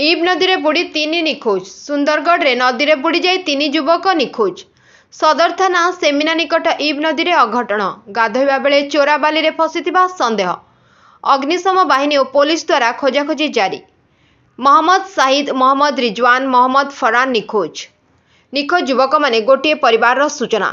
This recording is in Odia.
ଇବ୍ ନଦୀରେ ବୁଡ଼ି ତିନି ନିଖୋଜ ସୁନ୍ଦରଗଡ଼ରେ ନଦୀରେ ବୁଡ଼ିଯାଇ ତିନି ଯୁବକ ନିଖୋଜ ସଦର ଥାନା ସେମିନା ନିକଟ ଇବ୍ ନଦୀରେ ଅଘଟଣ ଗାଧୋଇବା ବେଳେ ଚୋରା ବାଲିରେ ଫସିଥିବା ସନ୍ଦେହ ଅଗ୍ନିଶମ ବାହିନୀ ଓ ପୋଲିସ ଦ୍ୱାରା ଖୋଜାଖୋଜି ଜାରି ମହମ୍ମଦ ସାହିଦ ମହମ୍ମଦ ରିଜୱାନ ମହମ୍ମଦ ଫରାନ ନିଖୋଜ ନିଖୋଜ ଯୁବକମାନେ ଗୋଟିଏ ପରିବାରର ସୂଚନା